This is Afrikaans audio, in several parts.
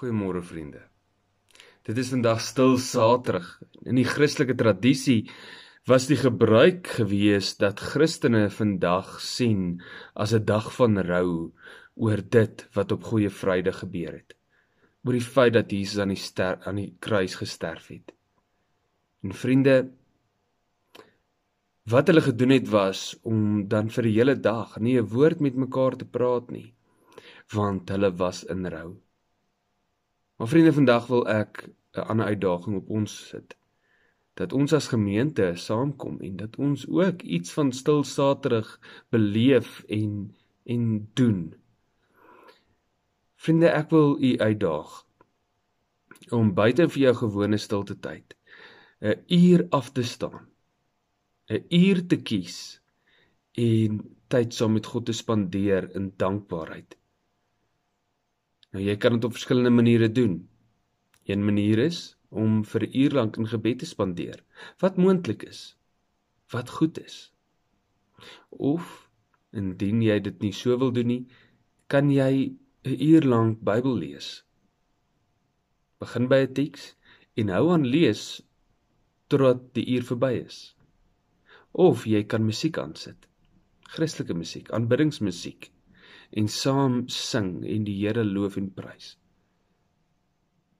Goeiemôre vriende. Dit is vandag stil Saterdag. In die Christelike tradisie was die gebruik gewees dat Christene vandag sien as 'n dag van rou oor dit wat op Goeie Vrydag gebeur het. Oor die feit dat Jesus aan die ster aan die kruis gesterf het. En vriende, wat hulle gedoen het was om dan vir die hele dag nie 'n woord met mekaar te praat nie, want hulle was in rou. Maar vriende, vandag wil ek 'n ander uitdaging op ons sit. Dat ons as gemeente saamkom en dat ons ook iets van stil saterig beleef en en doen. Vriende, ek wil u uitdaag om buite vir jou gewone stilte tyd 'n uur af te staan. 'n uur te kies en tyd saam met God te spandeer in dankbaarheid Nou jy kan dit op verskillende maniere doen. Een manier is om vir uur lank in gebed te spandeer, wat moontlik is, wat goed is. Of indien jy dit nie so wil doen nie, kan jy 'n uur lank Bybel lees. Begin by 'n teks en hou aan lees totdat die uur verby is. Of jy kan musiek aansit. Christelike musiek, aanbiddingsmusiek en saam sing en die Here loof en prys.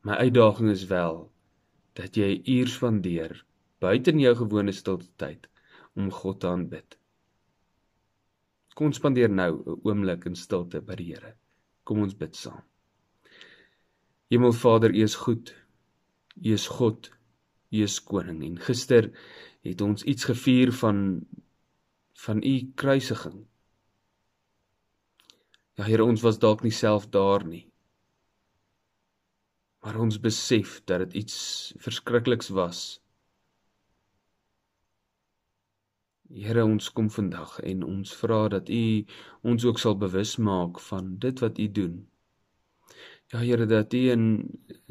My uitdaging is wel dat jy uurs spandeer buite in jou gewone stilte tyd om God te aanbid. Kom ons spandeer nou 'n oomblik in stilte by die Here. Kom ons bid saam. Hemelvader, U is goed. U is God. U is koning. En gister het ons iets gevier van van U kruisiging Ja Here, ons was dalk nie self daar nie. Maar ons besef dat dit iets verskrikliks was. Here, ons kom vandag en ons vra dat U ons ook sal bewus maak van dit wat U doen. Ja Here, dat U in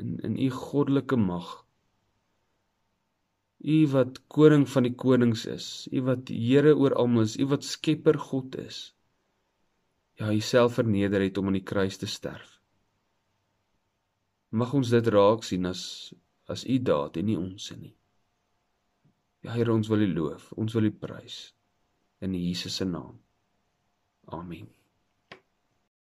in in U goddelike mag U wat koning van die konings is, U wat Here oor almal is, U wat skepper God is ja, homself verneder het om aan die kruis te sterf. Mag ons dit raak sien as as u daad en nie ons se nie. Ja Here, ons wil U loof, ons wil U prys in Jesus se naam. Amen.